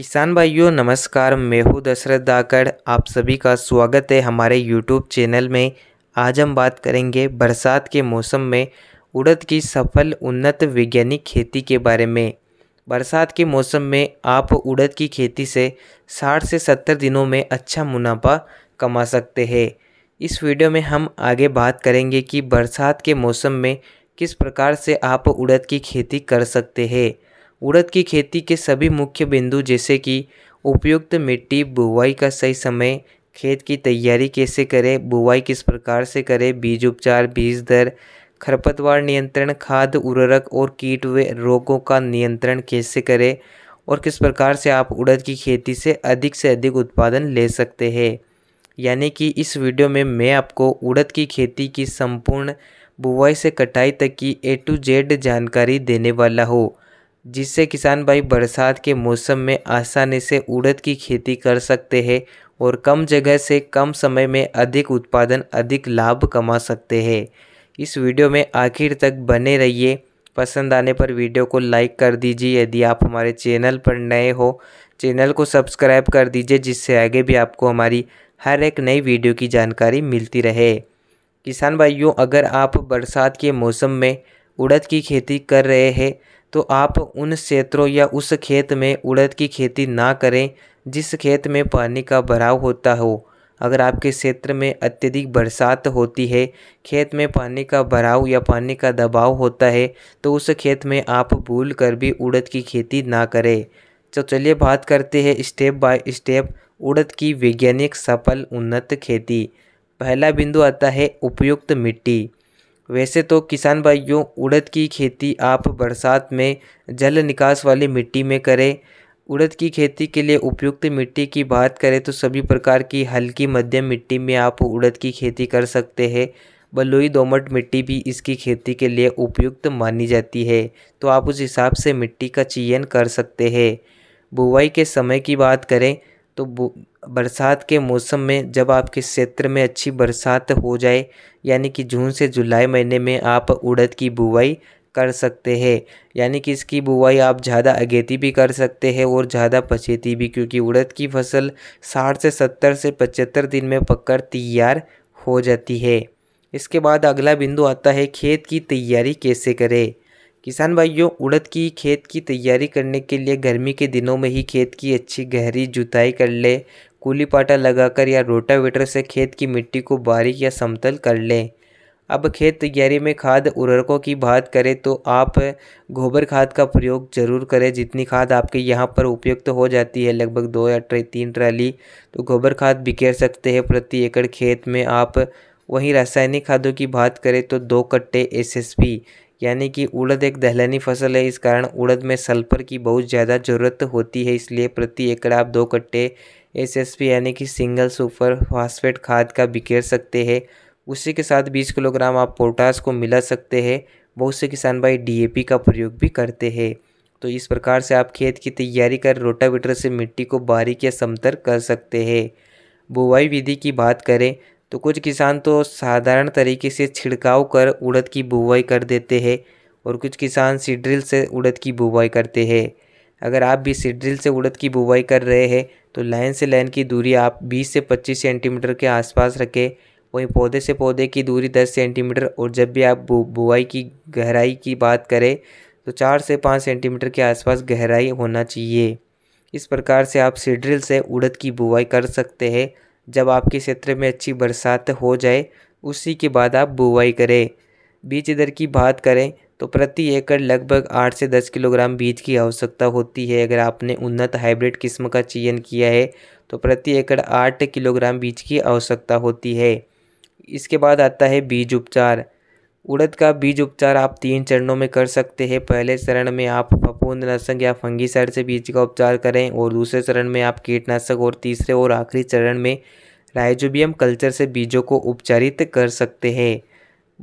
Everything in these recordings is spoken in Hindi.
किसान भाइयों नमस्कार मैं हूँ दशरथ दाकड़ आप सभी का स्वागत है हमारे यूट्यूब चैनल में आज हम बात करेंगे बरसात के मौसम में उड़द की सफल उन्नत वैज्ञानिक खेती के बारे में बरसात के मौसम में आप उड़द की खेती से 60 से 70 दिनों में अच्छा मुनाफा कमा सकते हैं इस वीडियो में हम आगे बात करेंगे कि बरसात के मौसम में किस प्रकार से आप उड़द की खेती कर सकते हैं उड़द की खेती के सभी मुख्य बिंदु जैसे कि उपयुक्त मिट्टी बुवाई का सही समय खेत की तैयारी कैसे करें बुवाई किस प्रकार से करें बीज उपचार बीज दर खरपतवार नियंत्रण खाद उर्वरक और कीट व रोगों का नियंत्रण कैसे करें और किस प्रकार से आप उड़द की खेती से अधिक से अधिक उत्पादन ले सकते हैं यानी कि इस वीडियो में मैं आपको उड़द की खेती की संपूर्ण बुवाई से कटाई तक की ए टू जेड जानकारी देने वाला हूँ जिससे किसान भाई बरसात के मौसम में आसानी से उड़द की खेती कर सकते हैं और कम जगह से कम समय में अधिक उत्पादन अधिक लाभ कमा सकते हैं इस वीडियो में आखिर तक बने रहिए पसंद आने पर वीडियो को लाइक कर दीजिए यदि आप हमारे चैनल पर नए हो चैनल को सब्सक्राइब कर दीजिए जिससे आगे भी आपको हमारी हर एक नई वीडियो की जानकारी मिलती रहे किसान भाइयों अगर आप बरसात के मौसम में उड़द की खेती कर रहे हैं तो आप उन क्षेत्रों या उस खेत में उड़द की खेती ना करें जिस खेत में पानी का भराव होता हो अगर आपके क्षेत्र में अत्यधिक बरसात होती है खेत में पानी का भराव या पानी का दबाव होता है तो उस खेत में आप भूल कर भी उड़द की खेती ना करें तो चलिए बात करते हैं स्टेप बाय स्टेप उड़द की वैज्ञानिक सफल उन्नत खेती पहला बिंदु आता है उपयुक्त मिट्टी वैसे तो किसान भाइयों उड़द की खेती आप बरसात में जल निकास वाली मिट्टी में करें उड़द की खेती के लिए उपयुक्त मिट्टी की बात करें तो सभी प्रकार की हल्की मध्यम मिट्टी में आप उड़द की खेती कर सकते हैं बलुई दोमट मिट्टी भी इसकी खेती के लिए उपयुक्त मानी जाती है तो आप उस हिसाब से मिट्टी का चयन कर सकते हैं बुवाई के समय की बात करें तो बरसात के मौसम में जब आपके क्षेत्र में अच्छी बरसात हो जाए यानी कि जून से जुलाई महीने में आप उड़द की बुआई कर सकते हैं यानी कि इसकी बुआई आप ज़्यादा अगेती भी कर सकते हैं और ज़्यादा पछेती भी क्योंकि उड़द की फसल साठ से सत्तर से पचहत्तर दिन में पककर तैयार हो जाती है इसके बाद अगला बिंदु आता है खेत की तैयारी कैसे करें किसान भाइयों उड़द की खेत की तैयारी करने के लिए गर्मी के दिनों में ही खेत की अच्छी गहरी जुताई कर ले कूली पाटा लगाकर या रोटावेटर से खेत की मिट्टी को बारीक या समतल कर लें अब खेत तैयारी में खाद उर्वरकों की बात करें तो आप गोबर खाद का प्रयोग जरूर करें जितनी खाद आपके यहाँ पर उपयुक्त तो हो जाती है लगभग दो या तीन ट्राली तो गोबर खाद बिखेर सकते हैं प्रति एकड़ खेत में आप वहीं रासायनिक खादों की बात करें तो दो कट्टे एसएसपी यानी कि उड़द एक दहलनी फसल है इस कारण उड़द में सल्फर की बहुत ज़्यादा ज़रूरत होती है इसलिए प्रति एकड़ आप दो कट्टे एसएसपी यानी कि सिंगल सुपर फास्फेट खाद का बिखेर सकते हैं उसी के साथ बीस किलोग्राम आप पोटास को मिला सकते हैं बहुत से किसान भाई डीएपी का प्रयोग भी करते हैं तो इस प्रकार से आप खेत की तैयारी कर रोटावीटर से मिट्टी को बारीक या समतर कर सकते हैं बुवाई विधि की बात करें तो कुछ किसान तो साधारण तरीके से छिड़काव कर उड़द की बुवाई कर देते हैं और कुछ किसान सीड्रिल से उड़द की बुवाई करते हैं अगर आप भी सीड्रिल से उड़द की बुवाई कर रहे हैं तो लाइन से लाइन की दूरी आप 20 से 25 सेंटीमीटर के आसपास रखें वहीं पौधे से पौधे की दूरी 10 सेंटीमीटर और जब भी आप बुआई की गहराई की बात करें तो चार से पाँच सेंटीमीटर के आसपास गहराई होना चाहिए इस प्रकार से आप सीड्रिल से उड़द की बुआई कर सकते हैं जब आपके क्षेत्र में अच्छी बरसात हो जाए उसी के बाद आप बुआई करें बीज दर की बात करें तो प्रति एकड़ लगभग आठ से दस किलोग्राम बीज की आवश्यकता होती है अगर आपने उन्नत हाइब्रिड किस्म का चयन किया है तो प्रति एकड़ आठ किलोग्राम बीज की आवश्यकता होती है इसके बाद आता है बीज उपचार उड़द का बीज उपचार आप तीन चरणों में कर सकते हैं पहले चरण में आप फपूंद नाशक या फंगीसाइड से बीज का उपचार करें और दूसरे चरण में आप कीटनाशक और तीसरे और आखिरी चरण में राइजोबियम कल्चर से बीजों को उपचारित कर सकते हैं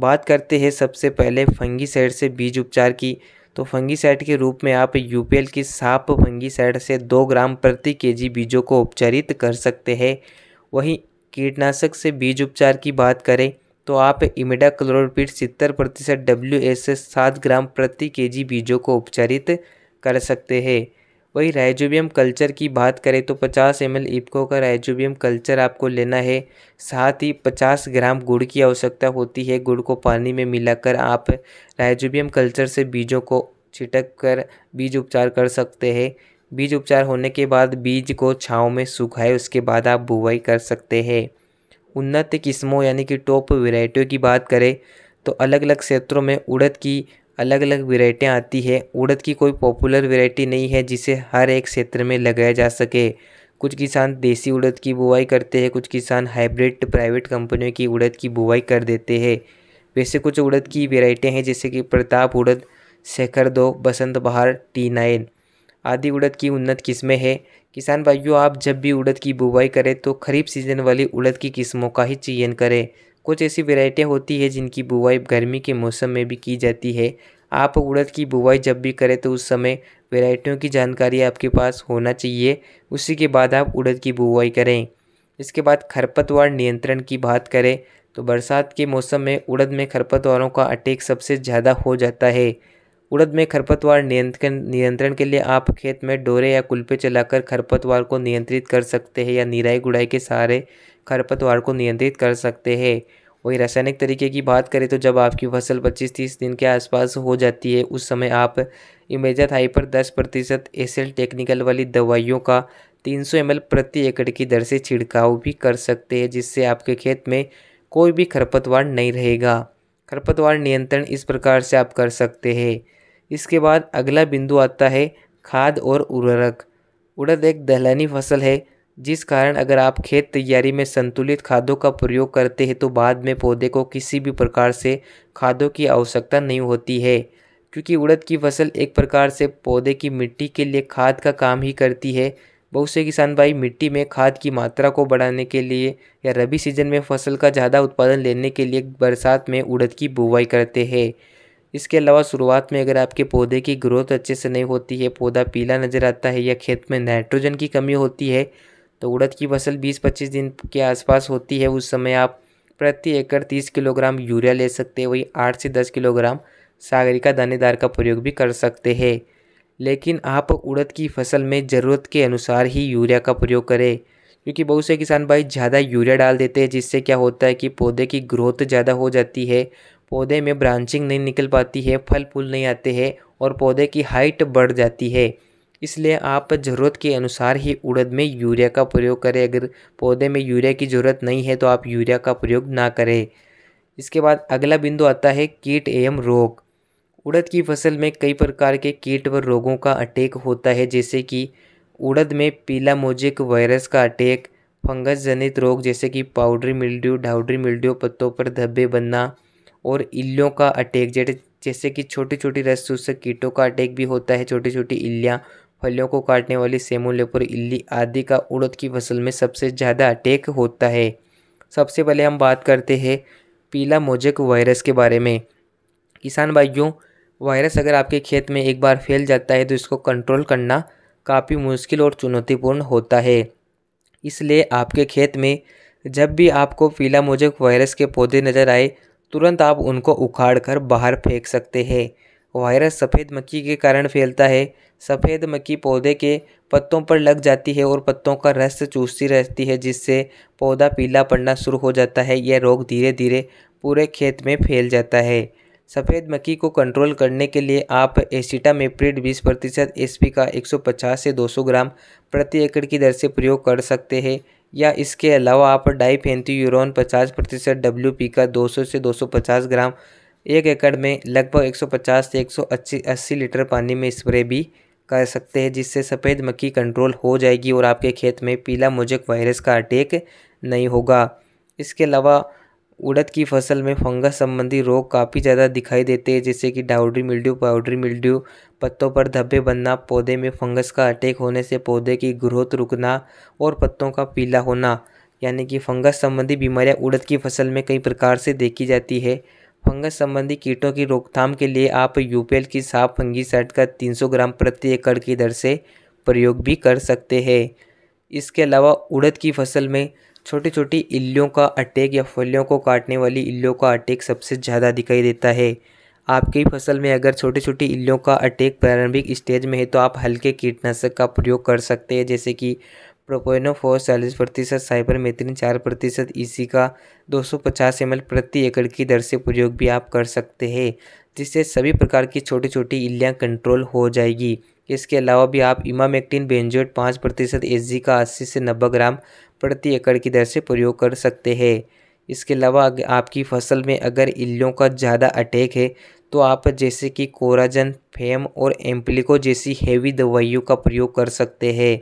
बात करते हैं सबसे पहले फंगीसाइड से बीज उपचार की तो फंगीसाइड के रूप में आप एल की साप फंगीसाइड से दो ग्राम प्रति केजी बीजों को उपचारित कर सकते हैं वहीं कीटनाशक से बीज उपचार की बात करें तो आप इमिडा क्लोरोपीट सितर प्रतिशत डब्ल्यू एस सात ग्राम प्रति केजी बीजों को उपचारित कर सकते हैं वही राइजोबियम कल्चर की बात करें तो पचास एम एल इप्को का राइजोबियम कल्चर आपको लेना है साथ ही पचास ग्राम गुड़ की आवश्यकता होती है गुड़ को पानी में मिलाकर आप राइजोबियम कल्चर से बीजों को छिटक कर बीज उपचार कर सकते हैं बीज उपचार होने के बाद बीज को छाँव में सुखाए उसके बाद आप बुवाई कर सकते हैं उन्नत किस्मों यानी कि टॉप वेराइटियों की बात करें तो अलग अलग क्षेत्रों में उड़द की अलग अलग वेराइटियाँ आती है उड़द की कोई पॉपुलर वेराइटी नहीं है जिसे हर एक क्षेत्र में लगाया जा सके कुछ किसान देसी उड़द की बुआई करते हैं कुछ किसान हाइब्रिड प्राइवेट कंपनियों की उड़द की बुआई कर देते हैं वैसे कुछ उड़द की वेराइटियाँ हैं जैसे कि प्रताप उड़द शेखर दो बसंत बहार टी नाइन आदि उड़द की उन्नत किस्में हैं किसान भाइयों आप जब भी उड़द की बुवाई करें तो खरीफ सीजन वाली उड़द की किस्मों का ही चयन करें कुछ ऐसी वेराइटियाँ होती है जिनकी बुवाई गर्मी के मौसम में भी की जाती है आप उड़द की बुवाई जब भी करें तो उस समय वेराइटियों की जानकारी आपके पास होना चाहिए उसी के बाद आप उड़द की बुवाई करें इसके बाद खरपतवार नियंत्रण की बात करें तो बरसात के मौसम में उड़द में खरपतवारों का अटैक सबसे ज़्यादा हो जाता है उड़द में खरपतवार नियंत्रण नियंत्रण के लिए आप खेत में डोरे या कुल्पे चलाकर खरपतवार को नियंत्रित कर सकते हैं या निराई गुड़ाई के सहारे खरपतवार को नियंत्रित कर सकते हैं वही रासायनिक तरीके की बात करें तो जब आपकी फसल 25-30 दिन के आसपास हो जाती है उस समय आप इमेजा थाई पर 10 प्रतिशत एसल टेक्निकल वाली दवाइयों का 300 एम प्रति एकड़ की दर से छिड़काव भी कर सकते हैं जिससे आपके खेत में कोई भी खरपतवार नहीं रहेगा खरपतवार नियंत्रण इस प्रकार से आप कर सकते हैं इसके बाद अगला बिंदु आता है खाद और उर्वरक उड़द एक दहलानी फसल है जिस कारण अगर आप खेत तैयारी में संतुलित खादों का प्रयोग करते हैं तो बाद में पौधे को किसी भी प्रकार से खादों की आवश्यकता नहीं होती है क्योंकि उड़द की फसल एक प्रकार से पौधे की मिट्टी के लिए खाद का काम ही करती है बहुत से किसान भाई मिट्टी में खाद की मात्रा को बढ़ाने के लिए या रबी सीजन में फसल का ज़्यादा उत्पादन लेने के लिए बरसात में उड़द की बुवाई करते हैं इसके अलावा शुरुआत में अगर आपके पौधे की ग्रोथ अच्छे से नहीं होती है पौधा पीला नज़र आता है या खेत में नाइट्रोजन की कमी होती है तो उड़द की फसल बीस पच्चीस दिन के आसपास होती है उस समय आप प्रति एकड़ तीस किलोग्राम यूरिया ले सकते हैं वही आठ से दस किलोग्राम सागरिका दानेदार का प्रयोग भी कर सकते हैं लेकिन आप उड़द की फसल में ज़रूरत के अनुसार ही यूरिया का प्रयोग करें क्योंकि बहुत से किसान भाई ज़्यादा यूरिया डाल देते हैं जिससे क्या होता है कि पौधे की ग्रोथ ज़्यादा हो जाती है पौधे में ब्रांचिंग नहीं निकल पाती है फल फूल नहीं आते हैं और पौधे की हाइट बढ़ जाती है इसलिए आप ज़रूरत के अनुसार ही उड़द में यूरिया का प्रयोग करें अगर पौधे में यूरिया की ज़रूरत नहीं है तो आप यूरिया का प्रयोग ना करें इसके बाद अगला बिंदु आता है कीट एवं रोग उड़द की फसल में कई प्रकार के कीट व रोगों का अटैक होता है जैसे कि उड़द में पीला मोजिक वायरस का अटैक फंगस जनित रोग जैसे कि पाउडरी मिल्ड्यू ढाउडरी मिल्ड्यू पत्तों पर धब्बे बनना और इल्लियों का अटैक जैसे कि छोटी छोटी रस चूसक कीटों का अटैक भी होता है छोटी छोटी इल्लियाँ फलियों को काटने वाली लेपुर इल्ली आदि का उड़द की फसल में सबसे ज़्यादा अटैक होता है सबसे पहले हम बात करते हैं पीला मोजक वायरस के बारे में किसान भाइयों वायरस अगर आपके खेत में एक बार फैल जाता है तो इसको कंट्रोल करना काफ़ी मुश्किल और चुनौतीपूर्ण होता है इसलिए आपके खेत में जब भी आपको पीला मोजक वायरस के पौधे नज़र आए तुरंत आप उनको उखाड़ कर बाहर फेंक सकते हैं वायरस सफ़ेद मक्खी के कारण फैलता है सफ़ेद मक्खी पौधे के पत्तों पर लग जाती है और पत्तों का रस चूसती रहती है जिससे पौधा पीला पड़ना शुरू हो जाता है यह रोग धीरे धीरे पूरे खेत में फैल जाता है सफ़ेद मक्खी को कंट्रोल करने के लिए आप एसिटा मेप्रिड बीस प्रतिशत एस का 150 से 200 ग्राम प्रति एकड़ की दर से प्रयोग कर सकते हैं या इसके अलावा आप यूरोन पचास प्रतिशत डब्ल्यू का 200 से 250 ग्राम एक एकड़ में लगभग 150 से एक अस्सी लीटर पानी में स्प्रे भी कर सकते हैं जिससे सफ़ेद मक्खी कंट्रोल हो जाएगी और आपके खेत में पीला मोजक वायरस का अटैक नहीं होगा इसके अलावा उड़द की फसल में फंगस संबंधी रोग काफ़ी ज़्यादा दिखाई देते हैं जैसे कि डाउडरी मिल्ड्यू पाउडरी मिल्ड्यू पत्तों पर धब्बे बनना पौधे में फंगस का अटैक होने से पौधे की ग्रोथ रुकना और पत्तों का पीला होना यानी कि फंगस संबंधी बीमारियां उड़द की फसल में कई प्रकार से देखी जाती है फंगस संबंधी कीटों की रोकथाम के लिए आप यूपीएल की साफ सेट का 300 ग्राम प्रति एकड़ की दर से प्रयोग भी कर सकते हैं इसके अलावा उड़द की फसल में छोटी छोटी इल्लियों का अटैक या फलियों को काटने वाली इल्लियों का अटैक सबसे ज़्यादा दिखाई देता है आपकी फसल में अगर छोटी छोटी इल्लियों का अटैक प्रारंभिक स्टेज में है तो आप हल्के कीटनाशक का प्रयोग कर सकते हैं जैसे कि प्रोकोइनो फोर चालीस प्रतिशत साइबर मेथिन चार प्रतिशत ईसी का दो सौ पचास एम प्रति एकड़ की दर से प्रयोग भी आप कर सकते हैं जिससे सभी प्रकार की छोटी छोटी इल्लियाँ कंट्रोल हो जाएगी इसके अलावा भी आप इमामेक्टिन बेंजोट पाँच प्रतिशत एस का अस्सी से नब्बे ग्राम प्रति एकड़ की दर से प्रयोग कर सकते हैं इसके अलावा आपकी फसल में अगर इल्लियों का ज़्यादा अटैक है तो आप जैसे कि कोराजन फेम और एम्पलिको जैसी हेवी दवाइयों का प्रयोग कर सकते हैं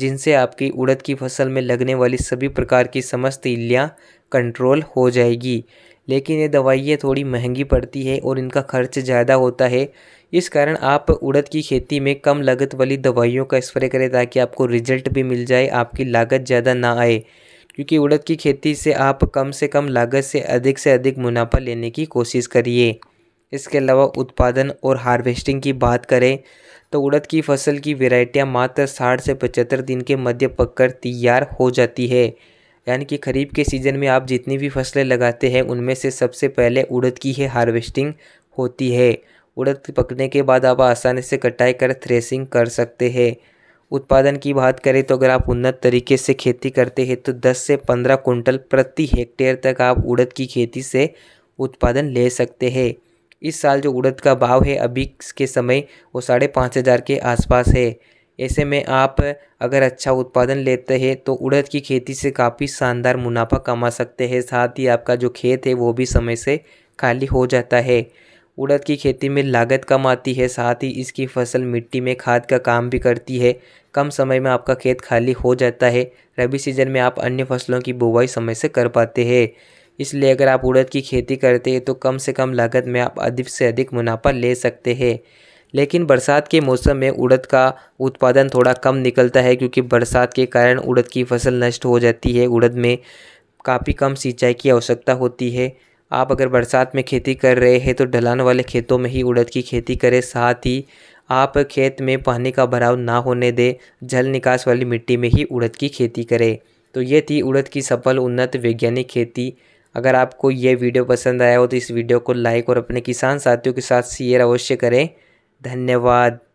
जिनसे आपकी उड़द की फसल में लगने वाली सभी प्रकार की समस्त इल्लियाँ कंट्रोल हो जाएगी लेकिन ये दवाइयाँ थोड़ी महंगी पड़ती है और इनका खर्च ज़्यादा होता है इस कारण आप उड़द की खेती में कम लागत वाली दवाइयों का स्प्रे करें ताकि आपको रिजल्ट भी मिल जाए आपकी लागत ज़्यादा ना आए क्योंकि उड़द की खेती से आप कम से कम लागत से अधिक से अधिक मुनाफा लेने की कोशिश करिए इसके अलावा उत्पादन और हार्वेस्टिंग की बात करें तो उड़द की फसल की वेराइटियाँ मात्र साठ से पचहत्तर दिन के मध्य पककर तैयार हो जाती है यानी कि खरीफ के सीज़न में आप जितनी भी फसलें लगाते हैं उनमें से सबसे पहले उड़द की ही हार्वेस्टिंग होती है उड़द पकने के बाद आप आसानी से कटाई कर थ्रेसिंग कर सकते हैं उत्पादन की बात करें तो अगर आप उन्नत तरीके से खेती करते हैं तो 10 से 15 कुंटल प्रति हेक्टेयर तक आप उड़द की खेती से उत्पादन ले सकते हैं इस साल जो उड़द का भाव है अभी के समय वो साढ़े पाँच हज़ार के आसपास है ऐसे में आप अगर अच्छा उत्पादन लेते हैं तो उड़द की खेती से काफ़ी शानदार मुनाफा कमा सकते हैं साथ ही आपका जो खेत है वो भी समय से खाली हो जाता है उड़द की खेती में लागत कम आती है साथ ही इसकी फसल मिट्टी में खाद का काम भी करती है कम समय में आपका खेत खाली हो जाता है रबी सीजन में आप अन्य फसलों की बुवाई समय से कर पाते हैं इसलिए अगर आप उड़द की खेती करते हैं तो कम से कम लागत में आप अधिक से अधिक मुनाफा ले सकते हैं लेकिन बरसात के मौसम में उड़द का उत्पादन थोड़ा कम निकलता है क्योंकि बरसात के कारण उड़द की फसल नष्ट हो जाती है उड़द में काफ़ी कम सिंचाई की आवश्यकता होती है आप अगर बरसात में खेती कर रहे हैं तो ढलान वाले खेतों में ही उड़द की खेती करें साथ ही आप खेत में पानी का भराव ना होने दें जल निकास वाली मिट्टी में ही उड़द की खेती करें तो ये थी उड़द की सफल उन्नत वैज्ञानिक खेती अगर आपको ये वीडियो पसंद आया हो तो इस वीडियो को लाइक और अपने किसान साथियों के साथ शेयर अवश्य करें धन्यवाद